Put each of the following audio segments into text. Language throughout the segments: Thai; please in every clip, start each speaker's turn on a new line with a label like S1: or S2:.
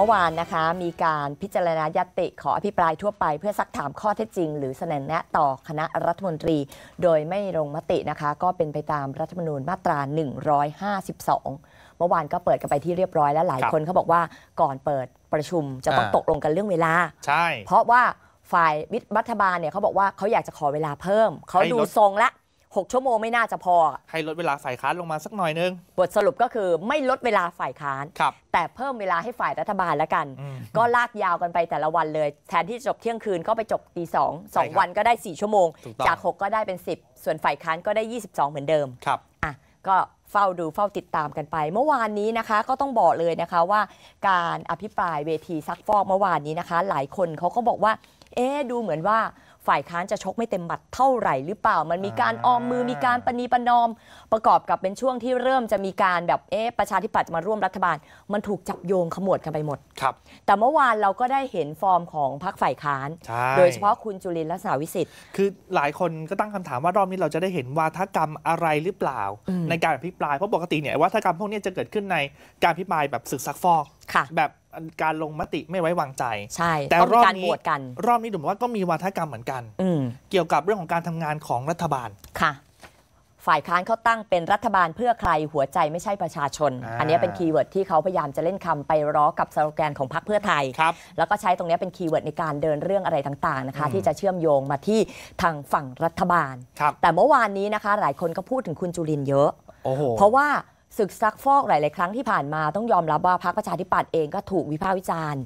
S1: เมื่อวานนะคะ มีการพิจารณายติ ขออภิปรายทั่วไปเพื่อซักถามข้อเท็จจริง หรือเสนอแนะต่อคณะรัฐมนตรีโดยไม่ลงมตินะคะ ก็เป็นไปตามรัฐมนูญมาตรา 152 เมื่อวานก็เปิดกันไปที่เรียบร้อยแล้วหลายคนเขาบอกว่าก่อนเปิดประชุมจะต้องตกลงกันเรื่องเวลา ใช่ เพราะว่าฝ่ายวิทยรัฐบาลเนี่ยเขาบอกว่าเขาอยากจะขอเวลาเพิ่มเขาดูทรงละ6 ชั่วโมงไม่น่าจะพอ
S2: ให้ลดเวลาฝ่ายค
S1: ้านลงมาสักหน่อยนึงบทสรุปก็คือไม่ลดเวลาฝ่ายค้าน แต่เพิ่มเวลาให้ฝ่ายรัฐบาลแล้วกัน ก็ลากยาวกันไปแต่ละวันเลย แทนที่จบเที่ยงคืนก็ไปจบตีสองสองวันก็ได้ 4 ชั่วโมง จาก 6 ก็ได้เป็น 10 ส่วนฝ่ายค้านก็ได้ 22 เหมือนเดิมครับอ่ะก็เฝ้าดูเฝ้าติดตามกันไป เมื่อวานนี้นะคะก็ต้องบอกเลยนะคะว่าการอภิปรายเวทีซักฟอกเมื่อวานนี้นะคะ หลายคนเขาก็บอกว่าเอ๊ดูเหมือนว่าฝ่ายค้านจะชกไม่เต็มบัตรเท่าไหร่หรือเปล่า มันมีการออมมือมีการปณีประนอม ประกอบกับเป็นช่วงที่เริ่มจะมีการแบบเอ๊ประชาธิปัตย์มาร่วมรัฐบาล มันถูกจับโยงขมวดกันไปหมด
S2: ครับ แต่เมื่อวานเราก็ได้เห็นฟอร์มของพรรคฝ่ายค้าน โดยเฉพาะคุณจุลินลักษณะวิสิทธิ์ คือหลายคนก็ตั้งคำถามว่ารอบนี้เราจะได้เห็นวาทกรรมอะไรหรือเปล่า ในการอภิปรายเพราะปกติเนี่ยวาทกรรมพวกนี้จะเกิดขึ้นในการอภิปรายแบบศึกซักฟอกแบบการลงมติไม่ไว้วางใจใช่ แต่รอบนี้รอบนี้ดูเหมือนว่าก็มีวาทกรรมเหมือนกัน เกี่ยวกับเรื่องของการทำงานของรัฐบาล ค่ะ
S1: ฝ่ายค้านเขาตั้งเป็นรัฐบาล เพื่อใครหัวใจไม่ใช่ประชาชนออันนี้เป็นคีย์เวิร์ดที่เขาพยายามจะเล่นคำไปร้อกับสโลแกนของพรรคเพื่อไทยแล้วก็ใช้ตรงนี้เป็นคีย์เวิร์ดในการเดินเรื่องอะไรต่างๆนะคะ ที่จะเชื่อมโยงมาที่ทางฝั่งรัฐบาลบแต่เมื่อวานนี้นะคะ หลายคนก็พูดถึงคุณจุลินเยอะ เพราะว่าศึกซักฟอกหลาย ๆ ครั้งที่ผ่านมาต้องยอมรับว่าพรรคประชาธิปัตย์เองก็ถูกวิพากษ์วิจารณ์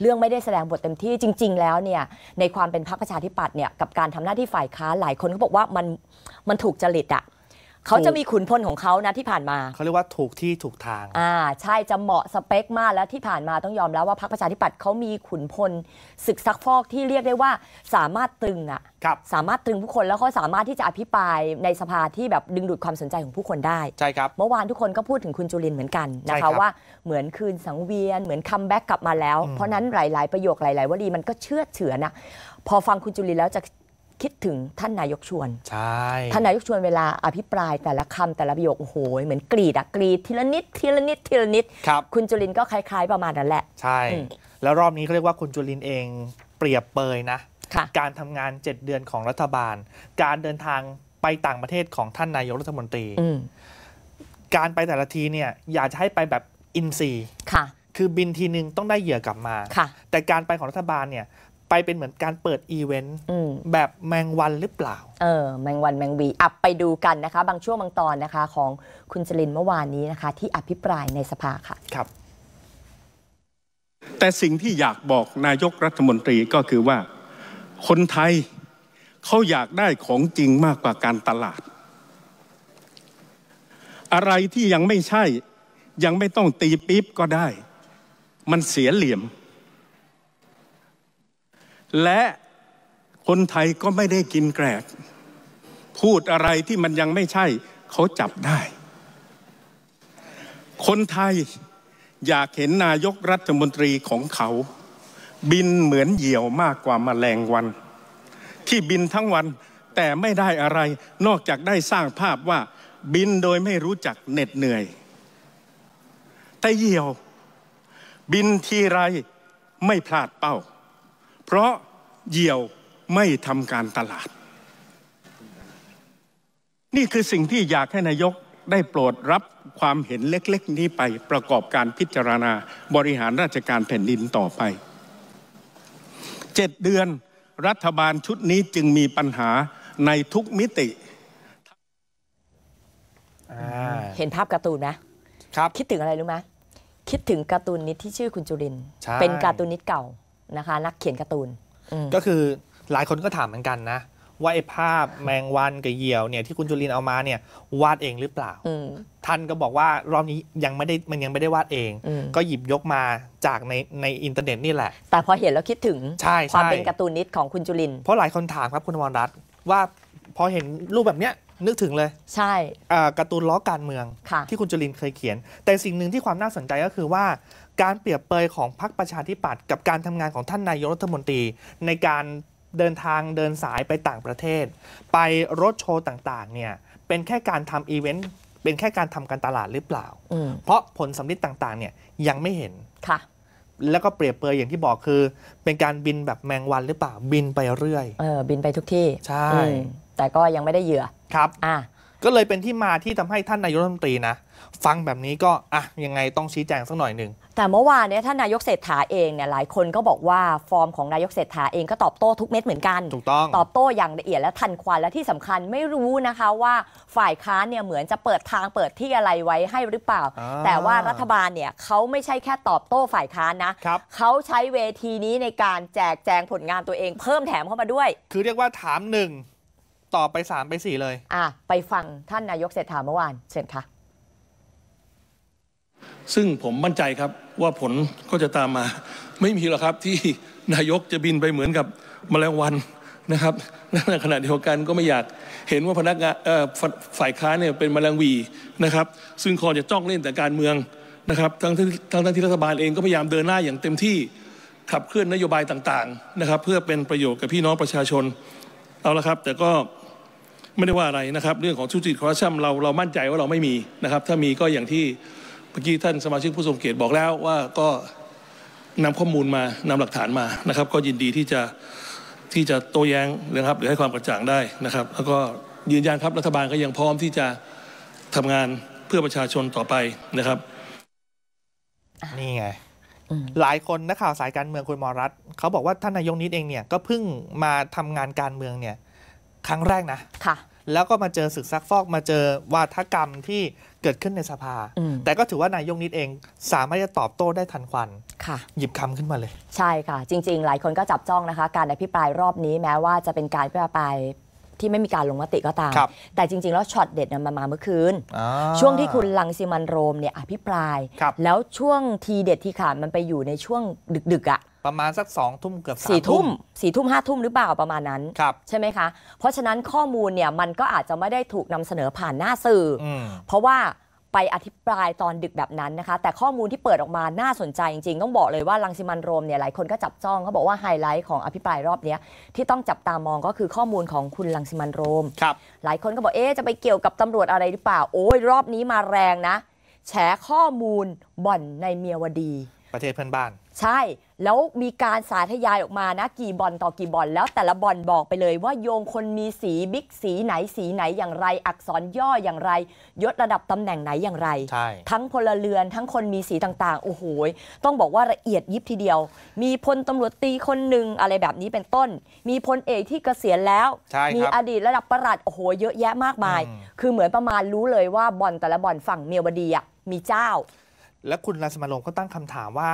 S1: เรื่องไม่ได้แสดงบทเต็มที่จริง ๆ แล้วเนี่ย ในความเป็นพรรคประชาธิปัตย์เนี่ยกับการทำหน้าที่ฝ่ายค้านหลายคนก็บอกว่ามันมันถูกจริตอะเขาจะมีขุนพลของเข
S2: านะที่ผ่านมาเขาเรียกว่าถูกที่ถูกทาง
S1: อ่าใช่จะเหมาะสเปคมากแล้วที่ผ่านมาต้องยอมแล้วว่าพรรคประชาธิปัตย์เขามีขุนพลศึกซักฟอกที่เรียกได้ว่าสามารถตึงอ่ะครับสามารถตึงผู้คนแล้วก็สามารถที่จะอภิปรายในสภาที่แบบดึงดูดความสนใจของผู้คนได้ ใช่ครับ เมื่อวานทุกคนก็พูดถึงคุณจุลินเหมือนกันนะคะว่าเหมือนคืนสังเวียน เหมือนคัมแบ็กกลับมาแล้ว เพราะนั้นหลาย ๆประโยคหลาย ๆวลีมันก็เชื่อเฉือนอะพอฟังคุณจุลินแล้วจะคิดถึงท่านนายกชวนใช่ท่านนายกชวนเวลาอภิปราย แต่ละคำแต่ละประโยคโอ้โห
S2: เหมือนกรีดอะกรีดทีละนิดทีละนิดทีละนิดครับคุณจุลินก็คล้าย ๆ ประมาณนั้นแหละใช่ แล้วรอบนี้เขาเรียกว่าคุณจุลินเองเปรียบเปยนะการทำงาน7เดือนของรัฐบาล การเดินทางไปต่างประเทศของท่านนายกรัฐมนตรีการไปแต่ละทีเนี่ยอยากจะให้ไปแบบอินซีค่ะคือบินทีนึงต้องได้เหยื่อกลับมาแต่การไปของรัฐบาลเนี่ยไปเป็นเหมือนการเปิดอีเวนต์แบบแมงวันหรือเปล่า เออ แมงวันแมงวี อับไปดูกันนะคะ บางช่วงบางตอนนะคะ ของ
S1: คุณจรินเมื่อวานนี้นะคะ ที่อภิปรายในสภาค่ะ ครับ
S3: แต่สิ่งที่อยากบอกนายกรัฐมนตรีก็คือว่า คนไทย เขาอยากได้ของจริงมากกว่าการตลาด อะไรที่ยังไม่ใช่ยังไม่ต้องตีปี๊บก็ได้ มันเสียเหลี่ยมและคนไทยก็ไม่ได้กินแกรกพูดอะไรที่มันยังไม่ใช่เขาจับได้ คนไทยอยากเห็นนายกรัฐมนตรีของเขา บินเหมือนเหยี่ยวมากกว่ามาแมลงวัน ที่บินทั้งวันแต่ไม่ได้อะไร นอกจากได้สร้างภาพว่า บินโดยไม่รู้จักเหน็ดเหนื่อย แต่เหี่ยว บินทีไรไม่พลาดเป้าเพราะเหยี่ยวไม่ทำการตลาด นี่คือสิ่งที่อยากให้นายกได้โปรดรับความเห็นเล็ก ๆ นี้ไปประกอบการพิจารณาบริหารราชการแผ่นดินต่อไปเจ็ดเดือนรัฐบาลชุดนี้จึงมีปัญหาในทุกมิติ
S1: เห็นภาพการ์ตูนนะครับคิดถึงอะไรรู้ไหมคิดถึงการ์ตูนนิดที่ชื่อคุณจุรินเป็นการ์ตูนนิดเก่านะคะ นักเขียนการ์ตูน
S2: ก็คือหลายคนก็ถามเหมือนกันนะว่าไอ้ภาพแมงวันกับเหยี่ยวเนี่ยที่คุณจุลินเอามาเนี่ยวาดเองหรือเปล่าท่านก็บอกว่ารอบนี้ยังไม่ได้มันยังไม่ได้วาดเอง ก็หยิบยกมาจากในในอินเทอร์เน็ตนี่แหละแต่พอเห็นแล้วคิดถึงใช่ความเป็นการ์ตูนนิดของคุณจุลินเพราะหลายคนถามครับคุณวรรัตน์ว่าพอเห็นรูปแบบเนี้ยนึกถึงเลย ใช่การ์ตูนล้อการเมือง ที่คุณจุลินเคยเขียน แต่สิ่งหนึ่งที่ความน่าสนใจก็คือว่า การเปรียบเปยของพรรคประชาธิปัตย์กับการทำงานของท่านนายกรัฐมนตรี ในการเดินทางเดินสายไปต่างประเทศ ไปรถโชว์ต่างๆเนี่ยเป็นแค่การทำอีเวนต์ เป็นแค่การทำการตลาดหรือเปล่า เพราะผลสำลีต่างๆเนี่ยยังไม่เห็น ค่ะ แล้วก็เปรียบเปยอย่างที่บอกคือ เป็นการบินแบบแมงวันหรือเปล่าบินไปเรื่อย เออบินไปทุกที่ ใช่ แต่ก็ยังไม่ได้เหยื่อครับอ่าก็เลยเป็นที่มาที่ทำให้ท่านนายกรัฐมนตรีนะ ฟังแบบนี้ก็อ่ะยังไงต้องชี้แจงสักหน่อยหนึ่ง
S1: แต่เมื่อวานเนี่ยท่านนายกเศรษฐาเองเนี่ยหลายคนก็บอกว่าฟอร์มของนายกเศรษฐาเองก็ตอบโต้ทุกเม็ดเหมือนกันถูกต้องตอบโต้อย่างละเอียดและทันควันและที่สำคัญไม่รู้นะคะว่าฝ่ายค้านเนี่ยเหมือนจะเปิดทางเปิดที่อะไรไว้ให้หรือเปล่า แต่ว่ารัฐบาลเนี่ยเขาไม่ใช่แค่ตอบโต้ฝ่ายค้านนะเขาใช้เวทีนี้ในการแจกแจงผลงานตัวเอง เพิ่มแถมเข้ามาด้วย
S2: คือเรียกว่าถามหนึ่งตอบไป3ไป4เลย
S1: อ่ะไปฟังท่านนายกเศรษฐาเมื่อวานเชิญค่ะ
S3: ซึ่งผมมั่นใจครับว่าผลก็จะตามมา ไม่มีหรอกครับที่นายกจะบินไปเหมือนกับมแมลงวันนะครับในขณะเดียวกันก็ไม่อยากเห็นว่าพนักงานฝ่ายค้านเนี่ยเป็นมแมลงวีนะครับ ซึ่งคอจะจ้องเล่นแต่การเมืองนะครับ ทั้งททั้งที่รัฐบาลเองก็พยายามเดินหน้าอย่างเต็มที่ขับเคลื่อนนโยบายต่างๆนะครับเพื่อเป็นประโยชน์กับพี่น้องประชาชน เอาละครับ แต่ก็ไม่ได้ว่าอะไรนะครับ เรื่องของทุจริตคอร์รัปชันเราเรามั่นใจว่าเราไม่มีนะครับ ถ้ามีก็อย่างที่เมื่อกี้ท่านสมาชิกผู้ทรงเกียรติบอกแล้ว ว่าก็นำข้อมูลมานำหลักฐานมานะครับ ก็ยินดีที่จะที่จะโต้แย้งนะครับหรือให้ความกระจ่างได้นะครับแล้วก็ยืนยันครับรัฐบาลก็ยังพร้อมที่จะทำงานเพื่อประชาชนต่อไปนะครับนี่ไงหลายค
S2: นนักข่าวสายการเมืองคุณมรัฐเขาบอกว่าท่านนายกนิดเองเนี่ยก็เพิ่งมาทำงานการเมืองเนี่ยครั้งแรกนะ ค่ะ แล้วก็มาเจอศึกซักฟอกมาเจอวาทกรรมที่เกิดขึ้นในสภา แต่ก็ถือว่านายยงนิดเองสามารถจะตอบโต้ได้ทันควัน ค่ะ หยิบคำขึ้นมาเลย
S1: ใช่ค่ะ จริงๆ หลายคนก็จับจ้องนะคะ การอภิปรายรอบนี้แม้ว่าจะเป็นการอภิปรายที่ไม่มีการลงมติก็ตาม แต่จริงๆ แล้วช็อตเด็ดมันมาเมื่อคืนช่วงที่คุณลังซิมันโรมเนี่ยอภิปราย แล้วช่วงทีเด็ดที่ขาดมันไปอยู่ในช่วง
S2: ดึก ๆอะ่ะประมาณสักสองทุ่มเกือบสี่ทุ่ม
S1: สี่ทุ่มห้าทุ่มหรือเปล่าประมาณนั้นใช่ไหมคะ เพราะฉะนั้นข้อมูลเนี่ยมันก็อาจจะไม่ได้ถูกนำเสนอผ่านหน้าสื่อ เพราะว่าไปอธิบายตอนดึกแบบนั้นนะคะแต่ข้อมูลที่เปิดออกมาน่าสนใจจริงๆ ต้องบอกเลยว่าลังสิมันโรมเนี่ยหลายคนก็จับจ้องเขาบอกว่าไฮไลท์ของอภิปรายรอบนี้ที่ต้องจับตามองก็คือข้อมูลของคุณลังสิมันโรมครับหลายคนก็บอกเอ๊จะไปเกี่ยวกับตำรวจอะไรหรือเปล่าโอ้ยรอบนี้มาแรงนะแฉข้อมูลบ่อนในเมียวดี ประเทศเพื่อนบ้าน ใช่แล้วมีการสาธยายออกมานะ กี่บอลต่อกี่บอลแล้วแต่ละบอลบอกไปเลยว่าโยงคนมีสีบิ๊กสีไหนสีไหนอย่างไร อักษรย่ออย่างไร ยศระดับตำแหน่งไหนอย่างไร ทั้งพลเรือนทั้งคนมีสีต่างๆโอ้โหต้องบอกว่าละเอียดยิบทีเดียว มีพลตำรวจตีคนหนึ่งอะไรแบบนี้เป็นต้น มีพลเอกที่เกษียณแล้ว มีอดีตระดับประหลัดโอ้โหเยอะแยะมากมาย คือเหมือนประมาณรู้เลยว่าบอลแต่ละบอล
S2: ฝั่งเมียวดีอะมีเจ้า และคุณรัสมาลงก็ตั้งคำถามว่า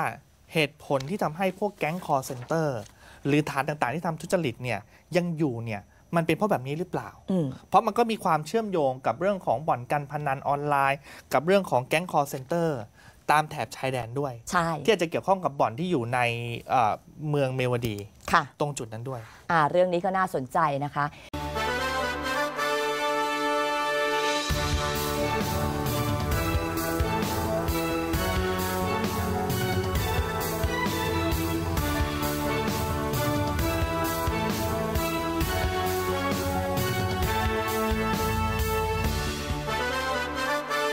S2: เหตุผลที่ทำให้พวกแก๊งคอร์เซนเตอร์หรือฐานต่างๆ ที่ทำทุจริตเนี่ยยังอยู่เนี่ยมันเป็นเพราะแบบนี้หรือเปล่า เพราะมันก็มีความเชื่อมโยงกับเรื่องของบ่อนการพนันออนไลน์ กับเรื่องของแก๊งคอร์เซนเตอร์ ตามแถบชายแดนด้วยใช่ที่จะเกี่ยวข้องกับบ่อนที่อยู่ในเมืองเมวดีค่ะ ตรงจุดนั้นด้วย
S1: อ่าเรื่องนี้ก็น่าสนใจนะคะ